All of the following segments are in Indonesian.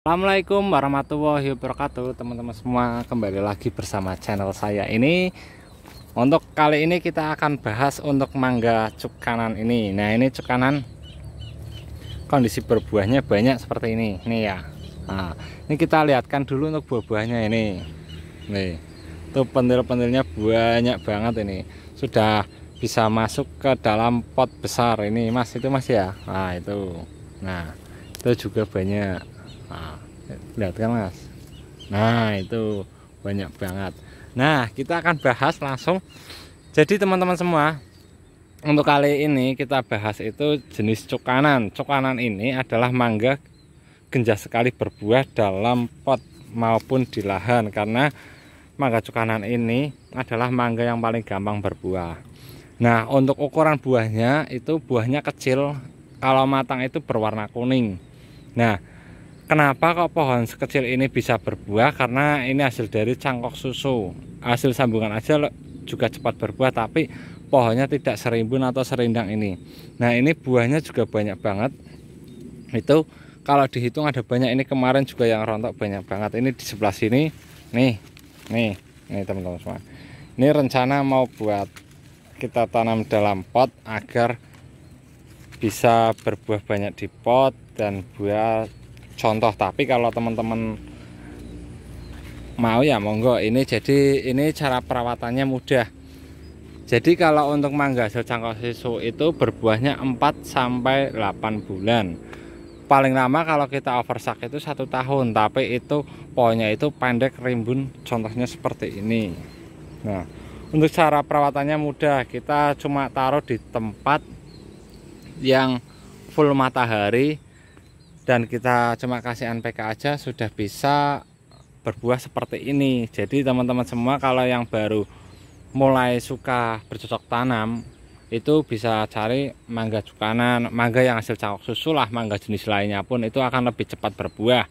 Assalamualaikum warahmatullahi wabarakatuh teman-teman semua kembali lagi bersama channel saya ini untuk kali ini kita akan bahas untuk mangga cuk kanan ini nah ini cuk kanan kondisi berbuahnya banyak seperti ini ini ya nah, ini kita lihatkan dulu untuk buah-buahnya ini nih tuh pentil-pentilnya banyak banget ini sudah bisa masuk ke dalam pot besar ini mas itu mas ya nah itu nah itu juga banyak nah, kan mas nah itu banyak banget nah kita akan bahas langsung jadi teman-teman semua untuk kali ini kita bahas itu jenis cukanan. Cukanan ini adalah mangga genjah sekali berbuah dalam pot maupun di lahan karena mangga cukanan ini adalah mangga yang paling gampang berbuah. Nah, untuk ukuran buahnya itu buahnya kecil, kalau matang itu berwarna kuning. Nah, Kenapa kok pohon sekecil ini bisa berbuah? Karena ini hasil dari cangkok susu. Hasil sambungan aja juga cepat berbuah, tapi pohonnya tidak serimbun atau serindang ini. Nah ini buahnya juga banyak banget. Itu kalau dihitung ada banyak. Ini kemarin juga yang rontok banyak banget. Ini di sebelah sini, nih, nih, nih teman-teman semua. Ini rencana mau buat kita tanam dalam pot agar bisa berbuah banyak di pot dan buah contoh tapi kalau teman-teman mau ya monggo ini jadi ini cara perawatannya mudah jadi kalau untuk mangga hasil cangkok sisu itu berbuahnya 4 sampai 8 bulan paling lama kalau kita oversak itu satu tahun tapi itu pohonnya itu pendek rimbun contohnya seperti ini nah untuk cara perawatannya mudah kita cuma taruh di tempat yang full matahari dan kita cuma kasih NPK aja sudah bisa berbuah seperti ini jadi teman-teman semua kalau yang baru mulai suka bercocok tanam itu bisa cari mangga cukanan mangga yang hasil cawak susu lah mangga jenis lainnya pun itu akan lebih cepat berbuah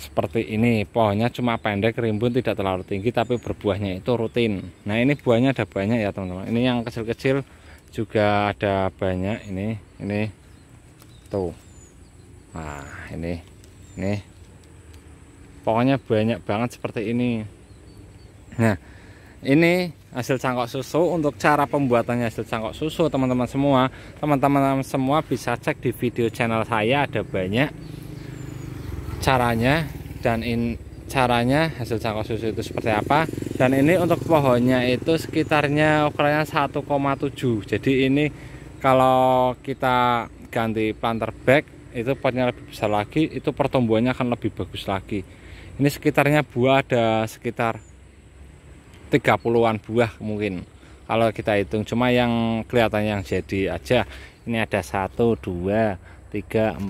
seperti ini pohonnya cuma pendek rimbun tidak terlalu tinggi tapi berbuahnya itu rutin nah ini buahnya ada banyak ya teman-teman ini yang kecil-kecil juga ada banyak ini ini satu. nah ini nih pokoknya banyak banget seperti ini nah ini hasil cangkok susu untuk cara pembuatannya hasil cangkok susu teman-teman semua teman-teman semua bisa cek di video channel saya ada banyak caranya dan in caranya hasil cangkok susu itu seperti apa dan ini untuk pohonnya itu sekitarnya ukurannya 1,7 jadi ini kalau kita ganti planter back itu potnya lebih besar lagi itu pertumbuhannya akan lebih bagus lagi ini sekitarnya buah ada sekitar 30-an buah mungkin kalau kita hitung cuma yang kelihatan yang jadi aja ini ada 1 2 3 4 5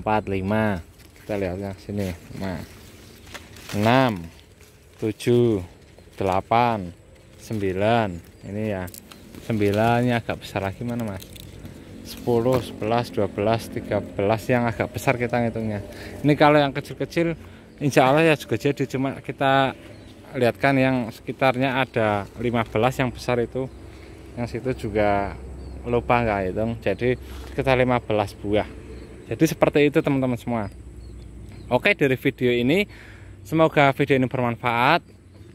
kita lihat yang sini nah 6 7 8 9 ini ya 9 nya agak besar lagi mana mas 10, 11, 12, 13 yang agak besar kita ngitungnya ini kalau yang kecil-kecil insya Allah ya juga jadi cuma kita lihatkan yang sekitarnya ada 15 yang besar itu yang situ juga lupa nggak hitung jadi sekitar 15 buah jadi seperti itu teman-teman semua oke dari video ini semoga video ini bermanfaat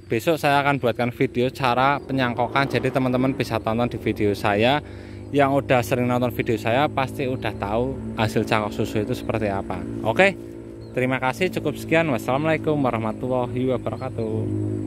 besok saya akan buatkan video cara penyangkokan jadi teman-teman bisa tonton di video saya yang udah sering nonton video saya pasti udah tahu hasil cangkok susu itu seperti apa. Oke, terima kasih cukup sekian. Wassalamualaikum warahmatullahi wabarakatuh.